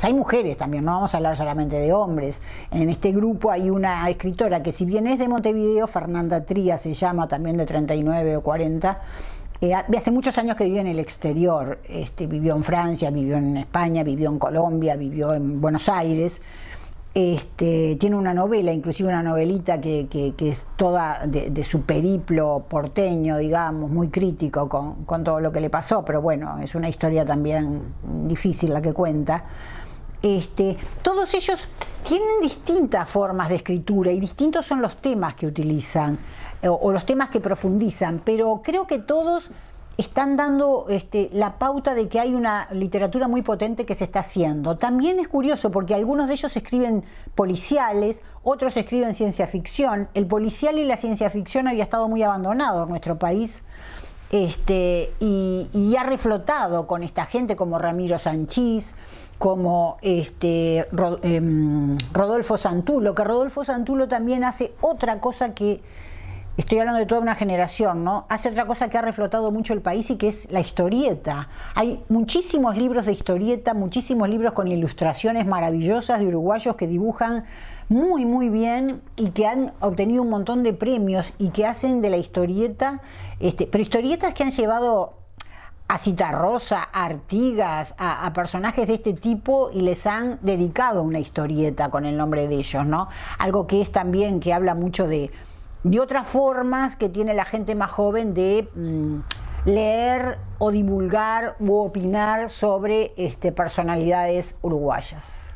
Pues hay mujeres también, no vamos a hablar solamente de hombres. En este grupo hay una escritora que si bien es de Montevideo, Fernanda Trías se llama, también de 39 o 40, eh, De hace muchos años que vive en el exterior, este, vivió en Francia, vivió en España, vivió en Colombia, vivió en Buenos Aires. Este, tiene una novela, inclusive una novelita que, es toda de, su periplo porteño, digamos, muy crítico con, con todo lo que le pasó, pero bueno, es una historia también difícil la que cuenta. Este, todos ellos tienen distintas formas de escritura y distintos son los temas que utilizan eh, o, los temas que profundizan, pero creo que todos están dando este, la pauta de que hay una literatura muy potente que se está haciendo. También es curioso porque algunos de ellos escriben policiales, otros escriben ciencia ficción. El policial y la ciencia ficción había estado muy abandonado en nuestro país este, y, ha reflotado con esta gente como Ramiro Sanchis como este, em, Rodolfo Santulo, que Rodolfo Santulo también hace otra cosa que, estoy hablando de toda una generación, ¿no? Hace otra cosa que ha reflotado mucho el país y que es la historieta. Hay muchísimos libros de historieta, muchísimos libros con ilustraciones maravillosas de uruguayos que dibujan muy, muy bien y que han obtenido un montón de premios y que hacen de la historieta, este, pero historietas que han llevado a Citarrosa, a Artigas, a, personajes de este tipo y les han dedicado una historieta con el nombre de ellos, ¿no? Algo que es también que habla mucho de, otras formas que tiene la gente más joven de mm, leer o divulgar u opinar sobre este, personalidades uruguayas.